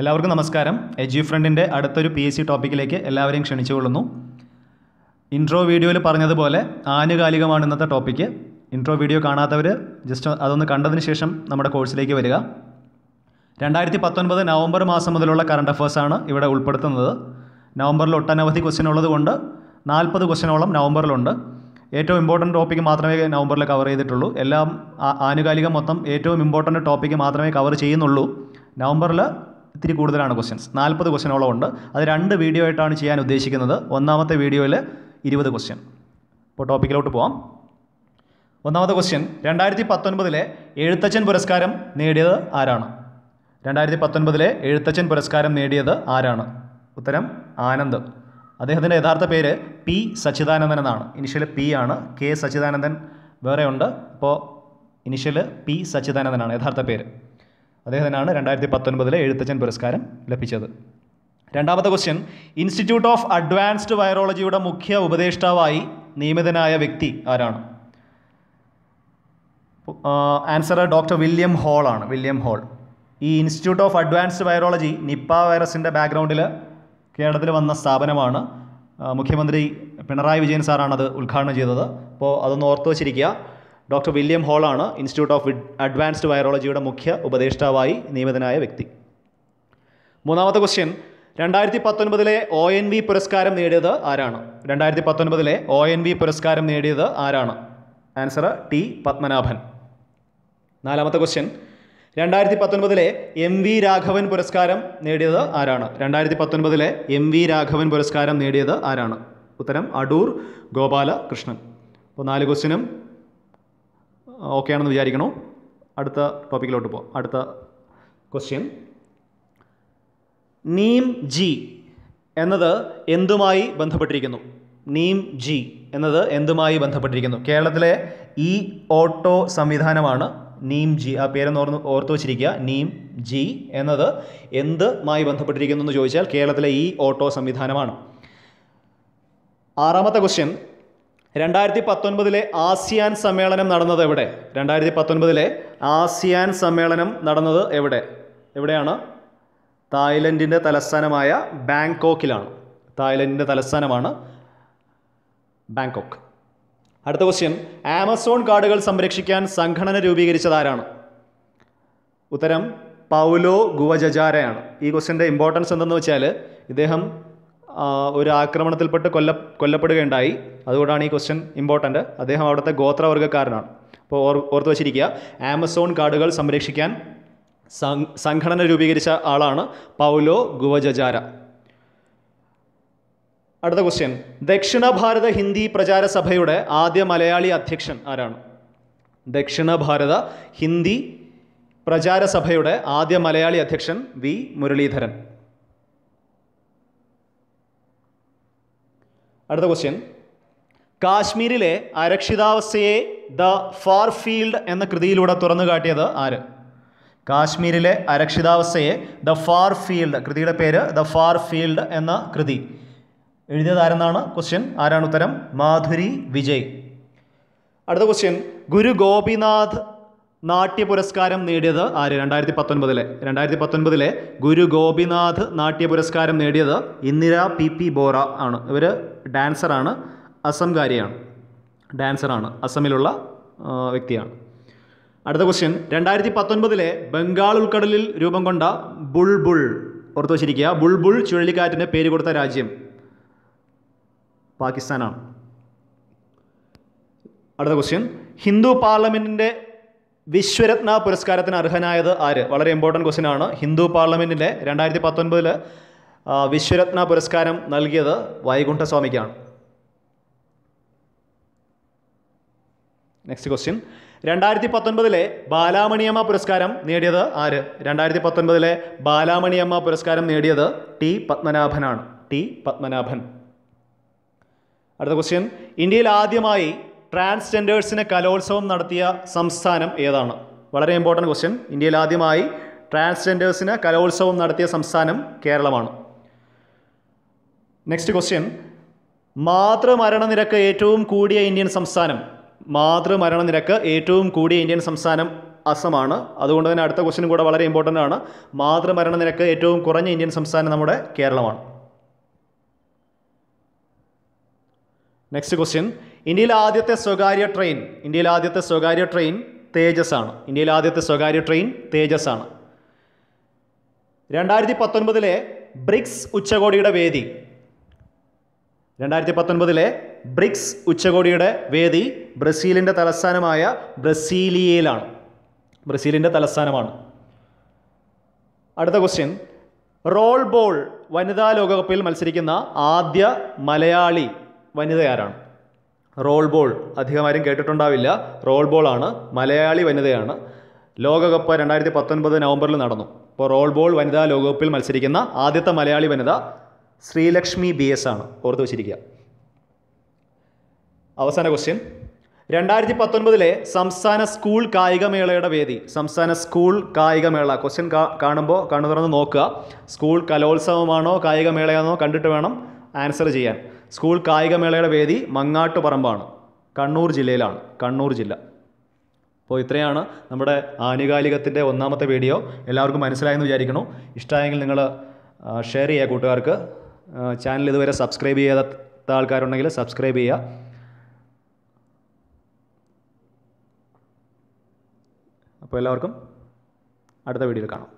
എല്ലാവർക്കും നമസ്കാരം എജി ഫ്രണ്ടിൻ്റെ അടുത്തൊരു പി എസ് സി ടോപ്പിക്കിലേക്ക് എല്ലാവരെയും ക്ഷണിച്ചുകൊള്ളുന്നു ഇൻട്രോ വീഡിയോയിൽ പറഞ്ഞതുപോലെ ആനുകാലികമാണ് ഇന്നത്തെ ടോപ്പിക്ക് ഇൻട്രോ വീഡിയോ കാണാത്തവർ ജസ്റ്റ് അതൊന്ന് കണ്ടതിന് ശേഷം നമ്മുടെ കോഴ്സിലേക്ക് വരിക രണ്ടായിരത്തി പത്തൊൻപത് നവംബർ മാസം മുതലുള്ള കറണ്ട് അഫേഴ്സാണ് ഇവിടെ ഉൾപ്പെടുത്തുന്നത് നവംബറിൽ ഒട്ടനവധി ക്വസ്റ്റ്യൻ ഉള്ളതുകൊണ്ട് നാൽപ്പത് ക്വസ്റ്റ്യനോളം നവംബറിലുണ്ട് ഏറ്റവും ഇമ്പോർട്ടൻറ്റ് ടോപ്പിക്ക് മാത്രമേ നവംബറിൽ കവർ ചെയ്തിട്ടുള്ളൂ എല്ലാം ആനുകാലികം മൊത്തം ഏറ്റവും ഇമ്പോർട്ടൻറ്റ് ടോപ്പിക്ക് മാത്രമേ കവർ ചെയ്യുന്നുള്ളൂ നവംബറിൽ ഇത്തിരി കൂടുതലാണ് ക്വസ്റ്റ്യൻസ് നാൽപ്പത് ക്വസ്റ്റ്യനോളം ഉണ്ട് അത് രണ്ട് വീഡിയോ ആയിട്ടാണ് ചെയ്യാൻ ഉദ്ദേശിക്കുന്നത് ഒന്നാമത്തെ വീഡിയോയിൽ ഇരുപത് ക്വസ്റ്റ്യൻ ഇപ്പോൾ ടോപ്പിക്കിലോട്ട് പോവാം ഒന്നാമത്തെ ക്വസ്റ്റ്യൻ രണ്ടായിരത്തി പത്തൊൻപതിലെ എഴുത്തച്ഛൻ പുരസ്കാരം നേടിയത് ആരാണ് രണ്ടായിരത്തി പത്തൊൻപതിലെ എഴുത്തച്ഛൻ പുരസ്കാരം നേടിയത് ആരാണ് ഉത്തരം ആനന്ദ് അദ്ദേഹത്തിൻ്റെ യഥാർത്ഥ പേര് പി സച്ചിദാനന്ദൻ എന്നാണ് ഇനിഷ്യൽ പി ആണ് കെ സച്ചിദാനന്ദൻ വേറെ ഉണ്ട് അപ്പോൾ ഇനിഷ്യൽ പി സച്ചിദാനന്ദനാണ് യഥാർത്ഥ പേര് അദ്ദേഹത്തിനാണ് രണ്ടായിരത്തി പത്തൊൻപതിലെ എഴുത്തച്ഛൻ പുരസ്കാരം ലഭിച്ചത് രണ്ടാമത്തെ ക്വസ്റ്റ്യൻ ഇൻസ്റ്റിറ്റ്യൂട്ട് ഓഫ് അഡ്വാൻസ്ഡ് വൈറോളജിയുടെ മുഖ്യ ഉപദേഷ്ടാവായി നിയമിതനായ വ്യക്തി ആരാണ് ആൻസർ ഡോക്ടർ വില്യം ഹോൾ ആണ് വില്യം ഹോൾ ഈ institute of advanced virology Nipah വൈറസിൻ്റെ ബാക്ക്ഗ്രൗണ്ടിൽ കേരളത്തിൽ വന്ന സ്ഥാപനമാണ് മുഖ്യമന്ത്രി പിണറായി വിജയൻ സാറാണ് അത് ഉദ്ഘാടനം ചെയ്തത് അപ്പോൾ അതൊന്ന് ഓർത്ത് വച്ചിരിക്കുക ഡോക്ടർ വില്യം ഹോളാണ് ഇൻസ്റ്റിറ്റ്യൂട്ട് ഓഫ് അഡ്വാൻസ്ഡ് വൈറോളജിയുടെ മുഖ്യ ഉപദേഷ്ടാവായി നിയമിതനായ വ്യക്തി മൂന്നാമത്തെ ക്വസ്റ്റ്യൻ രണ്ടായിരത്തി പത്തൊൻപതിലെ ഒ എൻ വി പുരസ്കാരം നേടിയത് ആരാണ് രണ്ടായിരത്തി പത്തൊൻപതിലെ ഒ എൻ വി പുരസ്കാരം നേടിയത് ആരാണ് ആൻസർ ടി പത്മനാഭൻ നാലാമത്തെ ക്വസ്റ്റ്യൻ രണ്ടായിരത്തി പത്തൊൻപതിലെ എം വി രാഘവൻ പുരസ്കാരം നേടിയത് ആരാണ് രണ്ടായിരത്തി പത്തൊൻപതിലെ എം വി രാഘവൻ പുരസ്കാരം നേടിയത് ആരാണ് ഉത്തരം അടൂർ ഗോപാലകൃഷ്ണൻ അപ്പോൾ നാല് ക്വസ്റ്റ്യനും ഓക്കെ ആണെന്ന് വിചാരിക്കണു അടുത്ത ടോപ്പിക്കിലോട്ട് പോ അടുത്ത ക്വസ്റ്റ്യൻ നീം ജി എന്നത് എന്തുമായി ബന്ധപ്പെട്ടിരിക്കുന്നു നീം ജി എന്നത് എന്തുമായി ബന്ധപ്പെട്ടിരിക്കുന്നു കേരളത്തിലെ ഇ ഓട്ടോ സംവിധാനമാണ് നീം ജി ആ പേരെന്ന് ഓർന്ന് ഓർത്ത് വച്ചിരിക്കുക നീം ജി എന്നത് എന്തുമായി ബന്ധപ്പെട്ടിരിക്കുന്നു എന്ന് ചോദിച്ചാൽ കേരളത്തിലെ ഇ ഓട്ടോ സംവിധാനമാണ് ആറാമത്തെ ക്വസ്റ്റ്യൻ രണ്ടായിരത്തി പത്തൊൻപതിലെ ആസിയാൻ സമ്മേളനം നടന്നത് എവിടെ രണ്ടായിരത്തി പത്തൊൻപതിലെ ആസിയാൻ സമ്മേളനം നടന്നത് എവിടെ എവിടെയാണ് തായ്ലൻഡിൻ്റെ തലസ്ഥാനമായ ബാങ്കോക്കിലാണ് തായ്ലൻഡിൻ്റെ തലസ്ഥാനമാണ് ബാങ്കോക്ക് അടുത്ത ക്വസ്റ്റ്യൻ ആമസോൺ കാർഡുകൾ സംരക്ഷിക്കാൻ സംഘടന രൂപീകരിച്ചതാരാണ് ഉത്തരം പൗലോ ഗുവജജാരയാണ് ഈ ക്വസ്റ്റ്യൻ്റെ ഇമ്പോർട്ടൻസ് എന്തെന്ന് വെച്ചാൽ ഇദ്ദേഹം ഒരു ആക്രമണത്തിൽപ്പെട്ട് കൊല്ല കൊല്ലപ്പെടുകയുണ്ടായി അതുകൊണ്ടാണ് ഈ ക്വസ്റ്റ്യൻ ഇമ്പോർട്ടൻ്റ് അദ്ദേഹം അവിടുത്തെ ഗോത്രവർഗ്ഗക്കാരനാണ് അപ്പോൾ ഓർത്ത് വച്ചിരിക്കുക ആമസോൺ കാടുകൾ സംരക്ഷിക്കാൻ സംഘടന രൂപീകരിച്ച ആളാണ് പൗലോ ഗുവജജാര അടുത്ത ക്വസ്റ്റ്യൻ ദക്ഷിണ ഭാരത ഹിന്ദി പ്രചാര സഭയുടെ ആദ്യ മലയാളി അധ്യക്ഷൻ ആരാണ് ദക്ഷിണ ഭാരത ഹിന്ദി പ്രചാര സഭയുടെ ആദ്യ മലയാളി അധ്യക്ഷൻ വി മുരളീധരൻ അടുത്ത ക്വസ്റ്റ്യൻ കാശ്മീരിലെ അരക്ഷിതാവസ്ഥയെ ദ ഫാർ ഫീൽഡ് എന്ന കൃതിയിലൂടെ തുറന്നു കാട്ടിയത് ആര് കാശ്മീരിലെ അരക്ഷിതാവസ്ഥയെ ദ ഫാർ ഫീൽഡ് കൃതിയുടെ പേര് ദ ഫാർ ഫീൽഡ് എന്ന കൃതി എഴുതിയത് ആരെന്നാണ് ക്വസ്റ്റ്യൻ ആരാണ് ഉത്തരം മാധുരി വിജയ് അടുത്ത ക്വസ്റ്റ്യൻ ഗുരു ഗോപിനാഥ് നാട്യ പുരസ്കാരം നേടിയത് ആര് രണ്ടായിരത്തി പത്തൊൻപതിലെ രണ്ടായിരത്തി പത്തൊൻപതിലെ ഗുരു ഗോപിനാഥ് നാട്യ പുരസ്കാരം നേടിയത് ഇന്ദിര പി പി ബോറ ആണ് ഇവർ ഡാൻസറാണ് അസംകാരിയാണ് ഡാൻസറാണ് അസമിലുള്ള വ്യക്തിയാണ് അടുത്ത ക്വസ്റ്റ്യൻ രണ്ടായിരത്തി പത്തൊൻപതിലെ ബംഗാൾ ഉൾക്കടലിൽ രൂപം കൊണ്ട ബുൾബുൾ ഓർത്തു വച്ചിരിക്കുക ബുൾബുൾ ചുഴലിക്കാറ്റിൻ്റെ പേര് കൊടുത്ത രാജ്യം പാകിസ്ഥാനാണ് അടുത്ത ക്വസ്റ്റ്യൻ ഹിന്ദു പാർലമെൻറ്റിൻ്റെ വിശ്വരത്ന പുരസ്കാരത്തിന് അർഹനായത് ആര് വളരെ ഇമ്പോർട്ടൻറ്റ് ക്വസ്റ്റ്യൻ ആണ് ഹിന്ദു പാർലമെൻറ്റിൻ്റെ രണ്ടായിരത്തി പത്തൊൻപതിൽ വിശ്വരത്ന പുരസ്കാരം നൽകിയത് വൈകുണ്ഠസ്വാമിക്കാണ് നെക്സ്റ്റ് ക്വസ്റ്റ്യൻ രണ്ടായിരത്തി പത്തൊൻപതിലെ ബാലാമണിയമ്മ പുരസ്കാരം നേടിയത് ആര് രണ്ടായിരത്തി പത്തൊൻപതിലെ ബാലാമണിയമ്മ പുരസ്കാരം നേടിയത് ടി പത്മനാഭനാണ് ടി പത്മനാഭൻ അടുത്ത ക്വസ്റ്റ്യൻ ഇന്ത്യയിൽ ആദ്യമായി ട്രാൻസ്ജെൻഡേഴ്സിന് കലോത്സവം നടത്തിയ സംസ്ഥാനം ഏതാണ് വളരെ ഇമ്പോർട്ടൻറ്റ് ക്വസ്റ്റ്യൻ ഇന്ത്യയിൽ ആദ്യമായി ട്രാൻസ്ജെൻഡേഴ്സിന് കലോത്സവം നടത്തിയ സംസ്ഥാനം കേരളമാണ് നെക്സ്റ്റ് ക്വസ്റ്റ്യൻ മരണനിരക്ക് ഏറ്റവും കൂടിയ ഇന്ത്യൻ സംസ്ഥാനം മരണനിരക്ക് ഏറ്റവും കൂടിയ ഇന്ത്യൻ സംസ്ഥാനം അസമാണ് അതുകൊണ്ട് തന്നെ അടുത്ത ക്വസ്റ്റ്യൻ കൂടെ വളരെ ഇമ്പോർട്ടൻ്റ് ആണ് മരണനിരക്ക് ഏറ്റവും കുറഞ്ഞ ഇന്ത്യൻ സംസ്ഥാനം നമ്മുടെ കേരളമാണ് നെക്സ്റ്റ് ക്വസ്റ്റ്യൻ ഇന്ത്യയിലെ ആദ്യത്തെ സ്വകാര്യ ട്രെയിൻ ഇന്ത്യയിലെ ആദ്യത്തെ സ്വകാര്യ ട്രെയിൻ തേജസ് ആണ് ഇന്ത്യയിലെ ആദ്യത്തെ സ്വകാര്യ ട്രെയിൻ തേജസ് ആണ് രണ്ടായിരത്തി പത്തൊൻപതിലെ ബ്രിക്സ് ഉച്ചകോടിയുടെ വേദി രണ്ടായിരത്തി പത്തൊൻപതിലെ ബ്രിക്സ് ഉച്ചകോടിയുടെ വേദി ബ്രസീലിൻ്റെ തലസ്ഥാനമായ ബ്രസീലിയയിലാണ് ബ്രസീലിൻ്റെ തലസ്ഥാനമാണ് അടുത്ത ക്വസ്റ്റ്യൻ റോൾ ബോൾ വനിതാ ലോകകപ്പിൽ മത്സരിക്കുന്ന ആദ്യ മലയാളി വനിതയാരാണ് റോൾ ബോൾ അധികം ആരും കേട്ടിട്ടുണ്ടാവില്ല റോൾ ബോൾ ആണ് മലയാളി വനിതയാണ് ലോകകപ്പ് രണ്ടായിരത്തി പത്തൊൻപത് നവംബറിൽ നടന്നു അപ്പോൾ റോൾ ബോൾ വനിതാ ലോകകപ്പിൽ മത്സരിക്കുന്ന ആദ്യത്തെ മലയാളി വനിത ശ്രീലക്ഷ്മി ബി എസ് ആണ് ഓർത്ത് വച്ചിരിക്കുക അവസാന ക്വസ്റ്റ്യൻ രണ്ടായിരത്തി പത്തൊൻപതിലെ സംസ്ഥാന സ്കൂൾ കായികമേളയുടെ വേദി സംസ്ഥാന സ്കൂൾ കായികമേള ക്വസ്റ്റ്യൻ കാണുമ്പോൾ കണ്ണു തുറന്ന് നോക്കുക സ്കൂൾ കലോത്സവമാണോ കായികമേളയാണോ കണ്ടിട്ട് വേണം ആൻസർ ചെയ്യാൻ സ്കൂൾ കായികമേളയുടെ വേദി മങ്ങാട്ടുപറമ്പാണ് കണ്ണൂർ ജില്ലയിലാണ് കണ്ണൂർ ജില്ല അപ്പോൾ ഇത്രയാണ് നമ്മുടെ ആനുകാലികത്തിൻ്റെ ഒന്നാമത്തെ വീഡിയോ എല്ലാവർക്കും മനസ്സിലായെന്ന് വിചാരിക്കുന്നു ഇഷ്ടമായെങ്കിൽ നിങ്ങൾ ഷെയർ ചെയ്യുക കൂട്ടുകാർക്ക് ചാനൽ ഇതുവരെ സബ്സ്ക്രൈബ് ചെയ്യാത്ത ആൾക്കാരുണ്ടെങ്കിൽ സബ്സ്ക്രൈബ് ചെയ്യുക അപ്പോൾ എല്ലാവർക്കും അടുത്ത വീഡിയോയിൽ കാണാം